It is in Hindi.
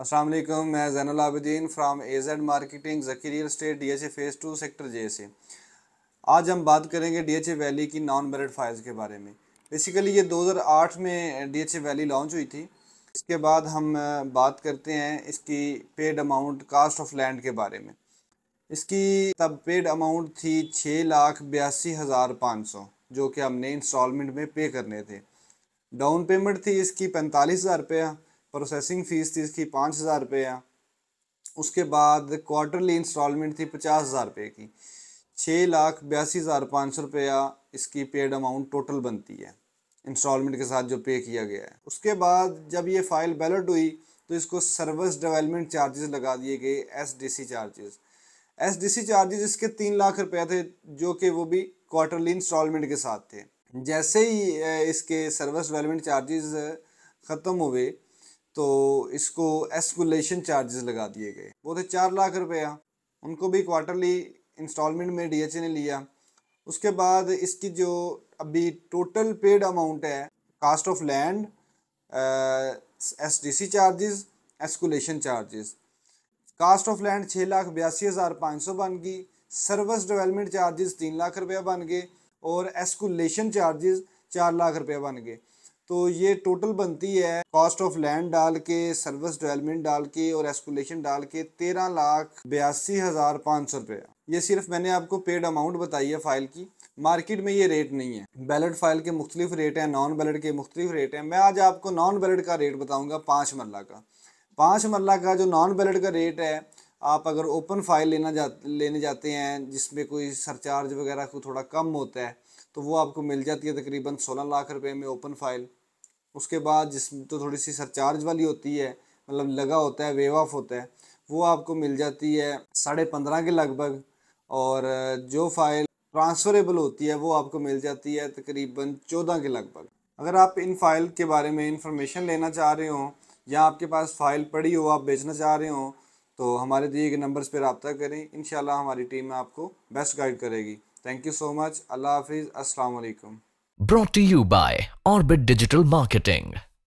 अस्सलाम वालेकुम मैं Zainul Abideen from AZ marketing Zaki real estate DHA phase two sector J से आज हम बात करेंगे डीएचए वैली की नॉन बर्ड फाइल्स के बारे में बेसिकली ये 2008 में डीएचए वैली लॉन्च हुई थी इसके बाद हम बात करते हैं इसकी paid amount cost of land के बारे में इसकी तब पेड अमाउंट थी छः लाख बयासी हज़ार पाँच सौ जो कि हमने इंस्टॉलमेंट में पे करने थे डाउन पेमेंट थी इसकी पैंतालीस हज़ार रुपया प्रोसेसिंग फ़ीस थी इसकी पाँच हज़ार रुपये है उसके बाद क्वार्टरली इंस्टॉलमेंट थी पचास हज़ार रुपये की छः लाख बयासी हज़ार पाँच सौ रुपया इसकी पेड अमाउंट टोटल बनती है इंस्टॉलमेंट के साथ जो पे किया गया है उसके बाद जब ये फ़ाइल बैलट हुई तो इसको सर्विस डेवलपमेंट चार्जेस लगा दिए गए S D C charges S D C charges इसके तीन लाख रुपये थे जो कि वो भी क्वार्टरली इंस्टॉलमेंट के साथ थे जैसे ही इसके सर्विस डेवलपमेंट चार्जेस ख़त्म हुए तो इसको एस्कुलेशन चार्जेस लगा दिए गए वो थे चार लाख रुपया उनको भी क्वार्टरली इंस्टॉलमेंट में डी ने लिया उसके बाद इसकी जो अभी टोटल पेड अमाउंट है cost of land S D C charges escalation charges cost of land छः लाख बयासी हज़ार पाँच सौ बन गई सर्विस डेवलपमेंट चार्जेस तीन लाख रुपया बन गए और एस्कुलेशन चार्जेस चार लाख रुपया बन गए तो ये टोटल बनती है कॉस्ट ऑफ लैंड डाल के सर्विस डेवलपमेंट डाल के और एस्कुलेशन डाल के तेरह लाख बयासी हज़ार पाँच सौ रुपया ये सिर्फ मैंने आपको पेड अमाउंट बताई है फ़ाइल की मार्केट में ये रेट नहीं है बैलेट फाइल के मुख्तलिफ रेट हैं नॉन बैलेट के मुख्तलिफ रेट हैं मैं आज आपको नॉन बैलेट का रेट बताऊँगा पाँच मरला का पाँच मरला का जो नॉन बैलेट का रेट है आप अगर ओपन फाइल लेना जा लेने जाते हैं जिसमें कोई सरचार्ज वगैरह को थोड़ा कम होता है तो वो आपको मिल जाती है तकरीबन सोलह लाख रुपये में ओपन फाइल उसके बाद जिसमें तो थोड़ी सी सरचार्ज वाली होती है मतलब लगा होता है वेव ऑफ होता है वो आपको मिल जाती है साढ़े पंद्रह के लगभग और जो फाइल ट्रांसफरेबल होती है वो आपको मिल जाती है तकरीबन चौदह के लगभग अगर आप इन फाइल के बारे में इंफॉर्मेशन लेना चाह रहे हो या आपके पास फाइल पड़ी हो आप बेचना चाह रहे हो तो हमारे दिए गए नंबर्स पर रबता करें इन हमारी टीम आपको बेस्ट गाइड करेगी थैंक यू सो मच अल्लाह हाफिज़ असलकम Brought to you by Orbit Digital Marketing.